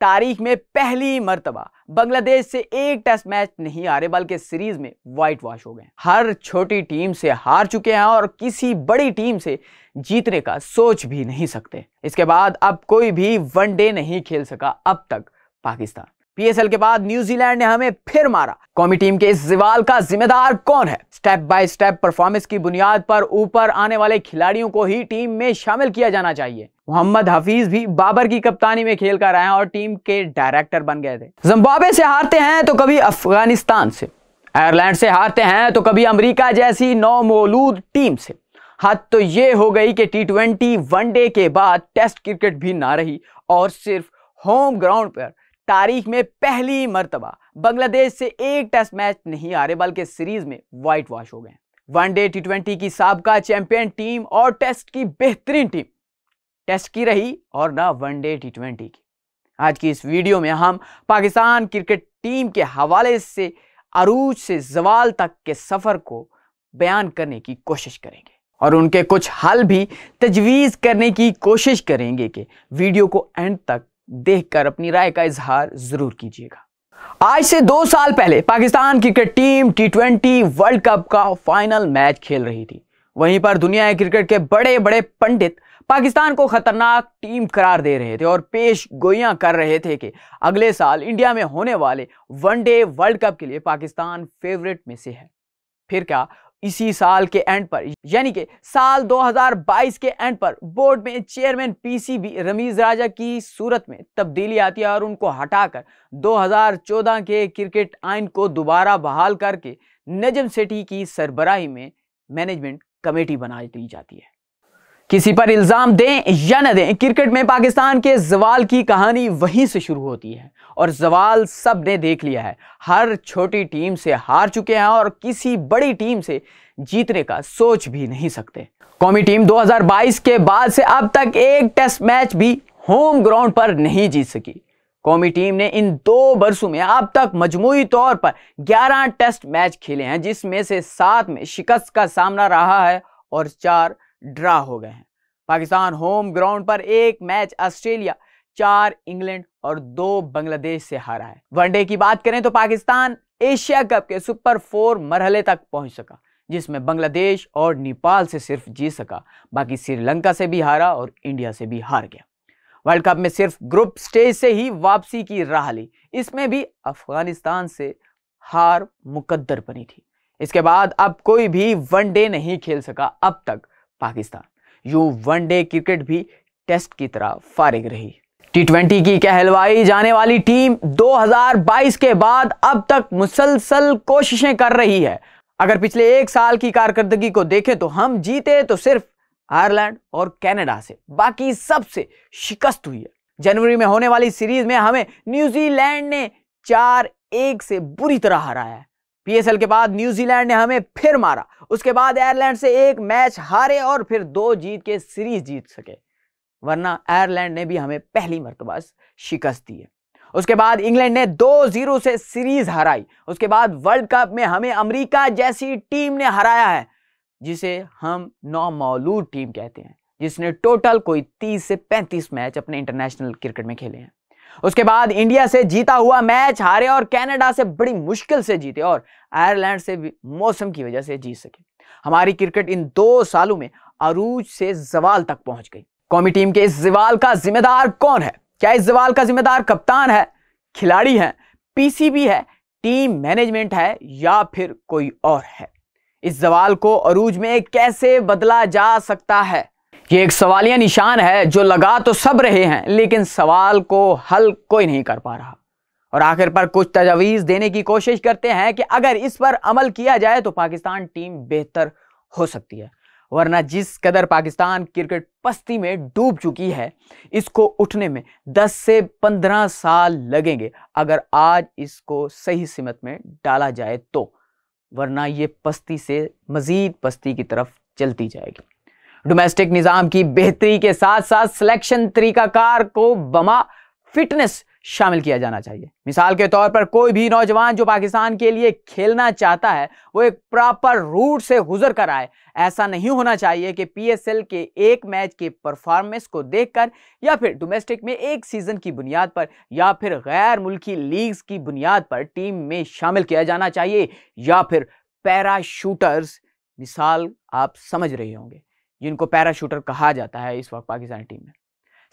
तारीख में पहली मरतबा बांग्लादेश से एक टेस्ट मैच नहीं हारे बल्कि सीरीज में व्हाइट वॉश हो गए हर छोटी टीम से हार चुके हैं और किसी बड़ी टीम से जीतने का सोच भी नहीं सकते इसके बाद अब कोई भी वनडे नहीं खेल सका अब तक पाकिस्तान पीएसएल के बाद न्यूजीलैंड ने हमें फिर मारा कौमी टीम के इस जिवाल का जिम्मेदार कौन है स्टेप बाय स्टेप परफॉर्मेंस की बुनियाद पर ऊपर आने वाले खिलाड़ियों को ही टीम में शामिल किया जाना चाहिए मोहम्मद हफीज भी बाबर की कप्तानी में खेल कर आए हैं और टीम के डायरेक्टर बन गए थे जिम्बाब्वे से हारते हैं तो कभी अफगानिस्तान से आयरलैंड से हारते हैं तो कभी अमरीका जैसी नौमोलूद टीम से हद तो ये हो गई कि टी ट्वेंटी वनडे के बाद टेस्ट क्रिकेट भी ना रही और सिर्फ होम ग्राउंड पर तारीख में पहली मरतबा बांग्लादेश से एक टेस्ट मैच नहीं आ रहे बल्कि सीरीज में व्हाइट वॉश हो गए वनडे टी ट्वेंटी की सबका चैंपियन टीम और टेस्ट की बेहतरीन टीम टेस्ट की रही और ना वनडे टी ट्वेंटी की आज की इस वीडियो में हम पाकिस्तान क्रिकेट टीम के हवाले से अरूज से जवाल तक के सफ़र को बयान करने की कोशिश करेंगे और उनके कुछ हल भी तजवीज़ करने की कोशिश करेंगे कि वीडियो को एंड तक देखकर अपनी राय का इजहार जरूर कीजिएगा आज से दो साल पहले Pakistan cricket team T twenty world cup का फाइनल मैच खेल रही थी वहीं पर दुनिया के क्रिकेट के बड़े बड़े पंडित पाकिस्तान को खतरनाक टीम करार दे रहे थे और पेश गोइयां कर रहे थे कि अगले साल इंडिया में होने वाले वनडे वर्ल्ड कप के लिए पाकिस्तान फेवरेट में से है फिर क्या इसी साल के एंड पर यानी कि साल 2022 के एंड पर बोर्ड में चेयरमैन पीसीबी रमीज राजा की सूरत में तब्दीली आती है और उनको हटाकर 2014 के क्रिकेट आइन को दोबारा बहाल करके नजम सेठी की सरबराही में मैनेजमेंट कमेटी बना दी जाती है किसी पर इल्ज़ाम दें या न दें क्रिकेट में पाकिस्तान के जवाल की कहानी वहीं से शुरू होती है और जवाल सब ने देख लिया है हर छोटी टीम से हार चुके हैं और किसी बड़ी टीम से जीतने का सोच भी नहीं सकते कौमी टीम 2022 के बाद से अब तक एक टेस्ट मैच भी होम ग्राउंड पर नहीं जीत सकी कौमी टीम ने इन दो बरसों में अब तक मजमू तौर पर 11 टेस्ट मैच खेले हैं जिसमें से सात में शिकस्त का सामना रहा है और चार ड्रा हो गए हैं पाकिस्तान होम ग्राउंड पर एक मैच ऑस्ट्रेलिया चार इंग्लैंड और दो बांग्लादेश से हारा है वनडे की बात करें तो पाकिस्तान एशिया कप के सुपर फोर मरहले तक पहुंच सका जिसमें बांग्लादेश और नेपाल से सिर्फ जीत सका बाकी श्रीलंका से भी हारा और इंडिया से भी हार गया वर्ल्ड कप में सिर्फ ग्रुप स्टेज से ही वापसी की राह ली इसमें भी अफगानिस्तान से हार मुकद्दर बनी थी इसके बाद अब कोई भी वनडे नहीं खेल सका अब तक पाकिस्तान यूं वनडे क्रिकेट भी टेस्ट की तरह फारिग रही टी ट्वेंटी की कहलवाई जाने वाली टीम 2022 के बाद अब तक मुसलसल कोशिशें कर रही है अगर पिछले एक साल की कारकर्दगी को देखें तो हम जीते तो सिर्फ आयरलैंड और कनाडा से बाकी सबसे शिकस्त हुई है जनवरी में होने वाली सीरीज में हमें न्यूजीलैंड ने चार एक से बुरी तरह हराया है पीएसएल के बाद न्यूजीलैंड ने हमें फिर मारा उसके बाद आयरलैंड से एक मैच हारे और फिर दो जीत के सीरीज जीत सके वरना आयरलैंड ने भी हमें पहली मरतबा शिकस्त दी है उसके बाद इंग्लैंड ने दो जीरो से सीरीज हराई उसके बाद वर्ल्ड कप में हमें अमेरिका जैसी टीम ने हराया है जिसे हम नौमौलूद टीम कहते हैं जिसने टोटल कोई 30 से 35 मैच अपने इंटरनेशनल क्रिकेट में खेले हैं उसके बाद इंडिया से जीता हुआ मैच हारे और कनाडा से बड़ी मुश्किल से जीते और आयरलैंड से भी मौसम की वजह से जीत सके हमारी क्रिकेट इन दो सालों में अरूज से जवाल तक पहुंच गई कौमी टीम के इस जवाल का जिम्मेदार कौन है क्या इस जवाल का जिम्मेदार कप्तान है खिलाड़ी है पीसीबी है टीम मैनेजमेंट है या फिर कोई और है इस जवाल को अरूज में कैसे बदला जा सकता है ये एक सवालिया निशान है जो लगा तो सब रहे हैं लेकिन सवाल को हल कोई नहीं कर पा रहा और आखिर पर कुछ तजावीज़ देने की कोशिश करते हैं कि अगर इस पर अमल किया जाए तो पाकिस्तान टीम बेहतर हो सकती है वरना जिस कदर पाकिस्तान क्रिकेट पस्ती में डूब चुकी है इसको उठने में 10 से 15 साल लगेंगे अगर आज इसको सही सिमत में डाला जाए तो वरना ये पस्ती से मज़ीद पस्ती की तरफ चलती जाएगी डोमेस्टिक निज़ाम की बेहतरी के साथ साथ सिलेक्शन तरीकाकार को बमा फिटनेस शामिल किया जाना चाहिए मिसाल के तौर पर कोई भी नौजवान जो पाकिस्तान के लिए खेलना चाहता है वो एक प्रॉपर रूट से गुजर कर आए ऐसा नहीं होना चाहिए कि पीएसएल के एक मैच के परफॉर्मेंस को देखकर या फिर डोमेस्टिक में एक सीज़न की बुनियाद पर या फिर गैर मुल्की लीग्स की बुनियाद पर टीम में शामिल किया जाना चाहिए या फिर पैराशूटर्स मिसाल आप समझ रहे होंगे जिनको पैराशूटर कहा जाता है इस वक्त पाकिस्तानी टीम में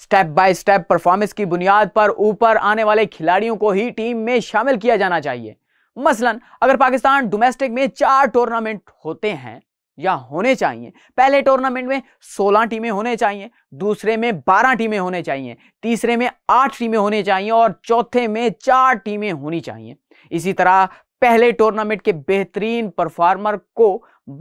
स्टेप बाय स्टेप परफॉर्मेंस की बुनियाद पर ऊपर आने वाले खिलाड़ियों को ही टीम में शामिल किया जाना चाहिए मसलन अगर पाकिस्तान डोमेस्टिक में चार टूर्नामेंट होते हैं या होने चाहिए पहले टूर्नामेंट में 16 टीमें होने चाहिए दूसरे में 12 टीमें होने चाहिए तीसरे में 8 टीमें होने चाहिए और चौथे में चार टीमें होनी चाहिए इसी तरह पहले टूर्नामेंट के बेहतरीन परफॉर्मर को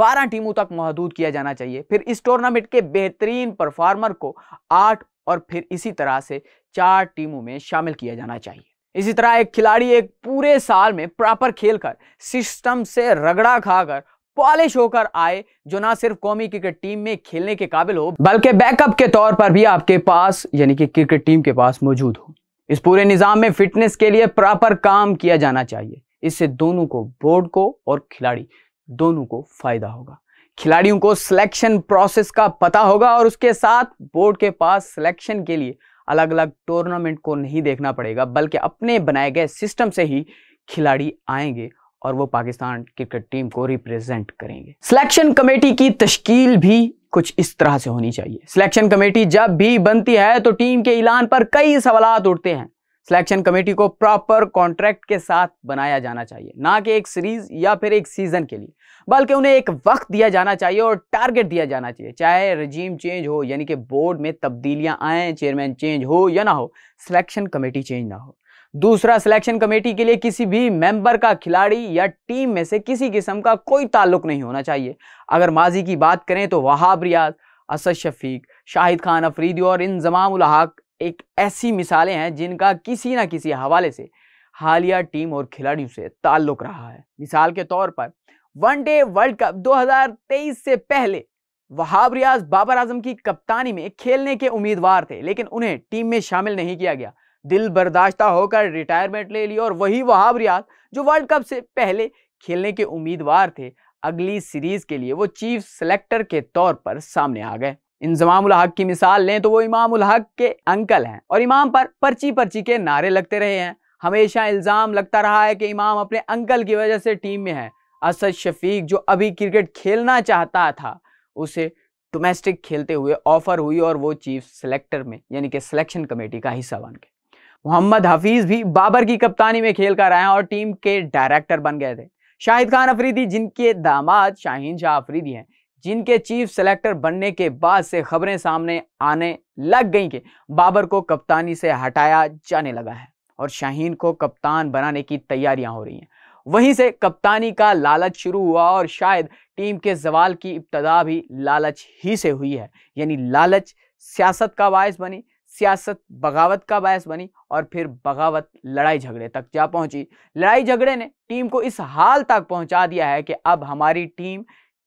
12 टीमों तक महदूद किया जाना चाहिए फिर इस टूर्नामेंट के बेहतरीन परफॉर्मर को आठ और फिर इसी तरह से चार टीमों में शामिल किया जाना चाहिए इसी तरह एक खिलाड़ी एक पूरे साल में प्रॉपर खेलकर सिस्टम से रगड़ा खाकर पॉलिश होकर आए जो ना सिर्फ कौमी क्रिकेट टीम में खेलने के काबिल हो बल्कि बैकअप के तौर पर भी आपके पास यानी कि क्रिकेट टीम के पास मौजूद हो इस पूरे निज़ाम में फिटनेस के लिए प्रॉपर काम किया जाना चाहिए इससे दोनों को बोर्ड को और खिलाड़ी दोनों को फायदा होगा खिलाड़ियों को सिलेक्शन प्रोसेस का पता होगा और उसके साथ बोर्ड के पास सिलेक्शन के लिए अलग अलग टूर्नामेंट को नहीं देखना पड़ेगा बल्कि अपने बनाए गए सिस्टम से ही खिलाड़ी आएंगे और वो पाकिस्तान क्रिकेट टीम को रिप्रेजेंट करेंगे सिलेक्शन कमेटी की तश्कील भी कुछ इस तरह से होनी चाहिए सिलेक्शन कमेटी जब भी बनती है तो टीम के ऐलान पर कई सवाल उठते हैं सिलेक्शन कमेटी को प्रॉपर कॉन्ट्रैक्ट के साथ बनाया जाना चाहिए ना कि एक सीरीज या फिर एक सीजन के लिए बल्कि उन्हें एक वक्त दिया जाना चाहिए और टारगेट दिया जाना चाहिए चाहे रजीम चेंज हो यानी कि बोर्ड में तब्दीलियां आएँ चेयरमैन चेंज हो या ना हो सिलेक्शन कमेटी चेंज ना हो दूसरा सिलेक्शन कमेटी के लिए किसी भी मेंबर का खिलाड़ी या टीम में से किसी किस्म का कोई ताल्लुक नहीं होना चाहिए अगर माजी की बात करें तो वहाब रियाज असद शफीक शाहिद खान अफरीदी और इंजमाम उलहक एक ऐसी मिसालें हैं जिनका किसी ना किसी हवाले से हालिया टीम और खिलाड़ियों से ताल्लुक रहा है मिसाल के तौर पर वनडे वर्ल्ड कप 2023 से पहले वहाब रियाज बाबर आजम की कप्तानी में खेलने के उम्मीदवार थे लेकिन उन्हें टीम में शामिल नहीं किया गया दिल बर्दाश्ता होकर रिटायरमेंट ले ली और वही वहाब रियाज जो वर्ल्ड कप से पहले खेलने के उम्मीदवार थे अगली सीरीज के लिए वो चीफ सेलेक्टर के तौर पर सामने आ गए इंजमाम हक की मिसाल लें तो वो इमाम हक के अंकल हैं और इमाम पर पर्ची पर्ची के नारे लगते रहे हैं हमेशा इल्ज़ाम लगता रहा है कि इमाम अपने अंकल की वजह से टीम में है असद शफीक जो अभी क्रिकेट खेलना चाहता था उसे डोमेस्टिक खेलते हुए ऑफ़र हुई और वो चीफ सेलेक्टर में यानी कि सिलेक्शन कमेटी का हिस्सा बन गए मोहम्मद हफीज़ भी बाबर की कप्तानी में खेल कर आए और टीम के डायरेक्टर बन गए थे शाहिद खान अफरीदी जिनके दामाद शाहिन शाह अफरीदी हैं जिनके चीफ सेलेक्टर बनने के बाद से खबरें सामने आने लग गई कि बाबर को कप्तानी से हटाया जाने लगा है और शाहीन को कप्तान बनाने की तैयारियां हो रही हैं वहीं से कप्तानी का लालच शुरू हुआ और शायद टीम के जवाल की इब्तदा भी लालच ही से हुई है यानी लालच सियासत का बायस बनी सियासत बगावत का बायस बनी और फिर बगावत लड़ाई झगड़े तक जा पहुंची लड़ाई झगड़े ने टीम को इस हाल तक पहुंचा दिया है कि अब हमारी टीम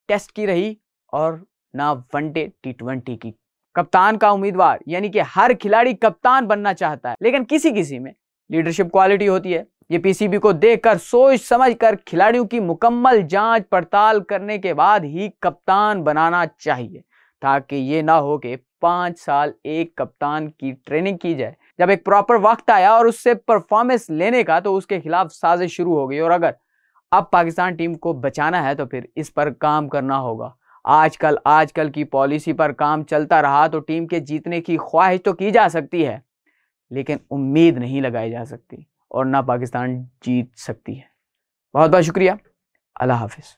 टेस्ट की रही और ना वनडे टी ट्वेंटी की कप्तान का उम्मीदवार यानी कि हर खिलाड़ी कप्तान बनना चाहता है लेकिन किसी किसी में लीडरशिप क्वालिटी होती है ये पीसीबी को देखकर सोच समझकर खिलाड़ियों की मुकम्मल जांच पड़ताल करने के बाद ही कप्तान बनाना चाहिए ताकि ये ना हो कि पांच साल एक कप्तान की ट्रेनिंग की जाए जब एक प्रॉपर वक्त आया और उससे परफॉर्मेंस लेने का तो उसके खिलाफ साजिश शुरू हो गई और अगर अब पाकिस्तान टीम को बचाना है तो फिर इस पर काम करना होगा आजकल आजकल की पॉलिसी पर काम चलता रहा तो टीम के जीतने की ख्वाहिश तो की जा सकती है लेकिन उम्मीद नहीं लगाई जा सकती और ना पाकिस्तान जीत सकती है बहुत बहुत शुक्रिया अल्लाह हाफिज़